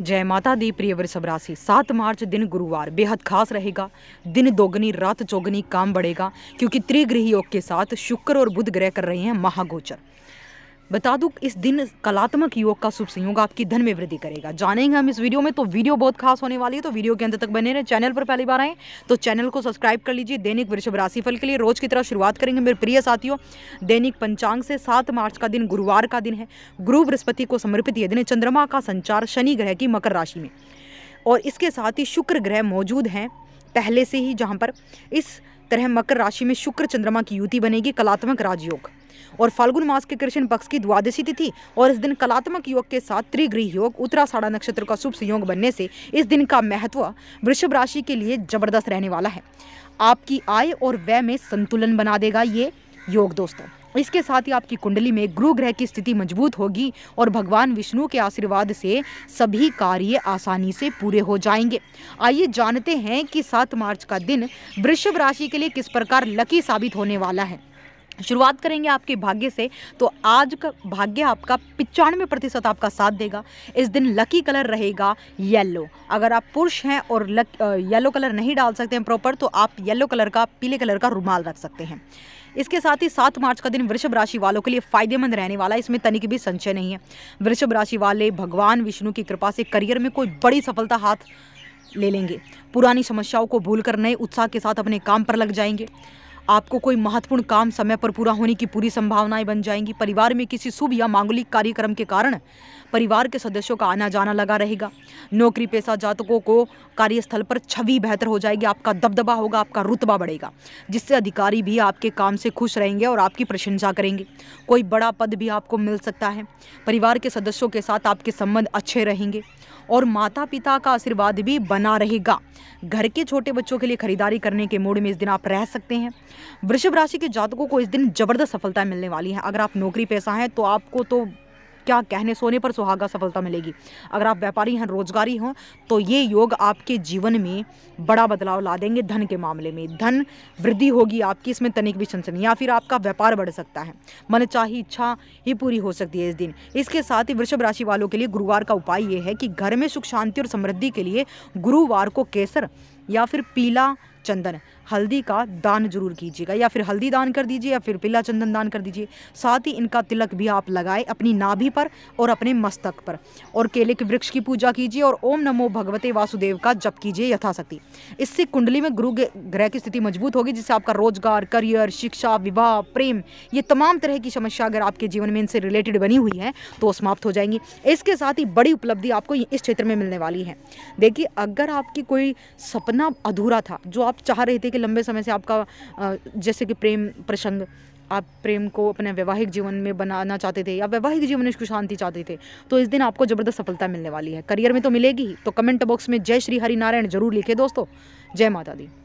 जय माता दी प्रिय वृषभ राशि सात मार्च दिन गुरुवार बेहद खास रहेगा दिन दोगनी रात चौगनी काम बढ़ेगा क्योंकि त्रिगृह योग के साथ शुक्र और बुध ग्रह कर रहे हैं महागोचर बता दूं इस दिन कलात्मक योग का शुभ संयोग आपकी धन में वृद्धि करेगा जानेंगे हम इस वीडियो में तो वीडियो बहुत खास होने वाली है तो वीडियो के अंत तक बने रहे चैनल पर पहली बार आए तो चैनल को सब्सक्राइब कर लीजिए दैनिक वृषभ राशिफल के लिए रोज की तरह शुरुआत करेंगे मेरे प्रिय साथियों दैनिक पंचांग से सात मार्च का दिन गुरुवार का दिन है गुरु बृहस्पति को समर्पित यह दिन चंद्रमा का संचार शनि ग्रह की मकर राशि में और इसके साथ ही शुक्र ग्रह मौजूद हैं पहले से ही जहाँ पर इस तरह मकर राशि में शुक्र चंद्रमा की युति बनेगी कलात्मक राजयोग और फाल्गुन मास के कृष्ण पक्ष की द्वादशी तिथि और इस दिन कलात्मक योग के साथ त्रिगृह योग उत्तराषाढ़ा नक्षत्र का शुभ संयोग बनने से इस दिन का महत्व वृषभ राशि के लिए जबरदस्त रहने वाला है आपकी आय और व्यय में संतुलन बना देगा ये योग दोस्तों इसके साथ ही आपकी कुंडली में गुरु ग्रह की स्थिति मजबूत होगी और भगवान विष्णु के आशीर्वाद से सभी कार्य आसानी से पूरे हो जाएंगे आइए जानते हैं कि सात मार्च का दिन वृषभ राशि के लिए किस प्रकार लकी साबित होने वाला है शुरुआत करेंगे आपके भाग्य से तो आज का भाग्य आपका पिचानवे प्रतिशत आपका साथ देगा इस दिन लकी कलर रहेगा येलो अगर आप पुरुष हैं और लक येलो कलर नहीं डाल सकते हैं प्रॉपर तो आप येलो कलर का पीले कलर का रुमाल रख सकते हैं इसके साथ ही सात मार्च का दिन वृषभ राशि वालों के लिए फायदेमंद रहने वाला है इसमें तनिक भी संशय नहीं है वृषभ राशि वाले भगवान विष्णु की कृपा से करियर में कोई बड़ी सफलता हाथ ले लेंगे पुरानी समस्याओं को भूलकर नए उत्साह के साथ अपने काम पर लग जाएंगे आपको कोई महत्वपूर्ण काम समय पर पूरा होने की पूरी संभावनाएं बन जाएंगी परिवार में किसी शुभ या मांगलिक कार्यक्रम के कारण परिवार के सदस्यों का आना जाना लगा रहेगा नौकरी पेशा जातकों को कार्यस्थल पर छवि बेहतर हो जाएगी आपका दबदबा होगा आपका रुतबा बढ़ेगा जिससे अधिकारी भी आपके काम से खुश रहेंगे और आपकी प्रशंसा करेंगे कोई बड़ा पद भी आपको मिल सकता है परिवार के सदस्यों के साथ आपके संबंध अच्छे रहेंगे और माता पिता का आशीर्वाद भी बना रहेगा घर के छोटे बच्चों के लिए खरीदारी करने के मूड में इस दिन आप रह सकते हैं वृषभ राशि के जातकों को इस दिन जबरदस्त सफलता मिलने वाली है अगर आप नौकरी पेशा हैं तो आपको तो क्या कहने सोने पर सुहागा सफलता मिलेगी अगर आप व्यापारी हैं रोजगारी हों तो ये योग आपके जीवन में बड़ा बदलाव ला देंगे धन के मामले में धन वृद्धि होगी आपकी इसमें तनिक भी छनछन या फिर आपका व्यापार बढ़ सकता है मन चाही इच्छा ही पूरी हो सकती है इस दिन इसके साथ ही वृषभ राशि वालों के लिए गुरुवार का उपाय ये है कि घर में सुख शांति और समृद्धि के लिए गुरुवार को केसर या फिर पीला चंदन हल्दी का दान जरूर कीजिएगा या फिर हल्दी दान कर दीजिए या फिर पीला चंदन दान कर दीजिए साथ ही इनका तिलक भी आप लगाएं अपनी नाभि पर और अपने मस्तक पर और केले के वृक्ष की पूजा कीजिए और ओम नमो भगवते वासुदेव का जप कीजिए यथाशक्ति इससे कुंडली में गुरु ग्रह की स्थिति मजबूत होगी जिससे आपका रोजगार करियर शिक्षा विवाह प्रेम ये तमाम तरह की समस्या अगर आपके जीवन में इनसे रिलेटेड बनी हुई है तो समाप्त हो जाएंगी इसके साथ ही बड़ी उपलब्धि आपको इस क्षेत्र में मिलने वाली है देखिए अगर आपकी कोई सपना अधूरा था जो आप चाह रहे थे कि लंबे समय से आपका जैसे कि प्रेम प्रसंग आप प्रेम को अपने वैवाहिक जीवन में बनाना चाहते थे या वैवाहिक जीवन में इसको शांति चाहते थे तो इस दिन आपको ज़बरदस्त सफलता मिलने वाली है करियर में तो मिलेगी ही तो कमेंट बॉक्स में जय श्री हरि नारायण जरूर लिखे दोस्तों जय माता दी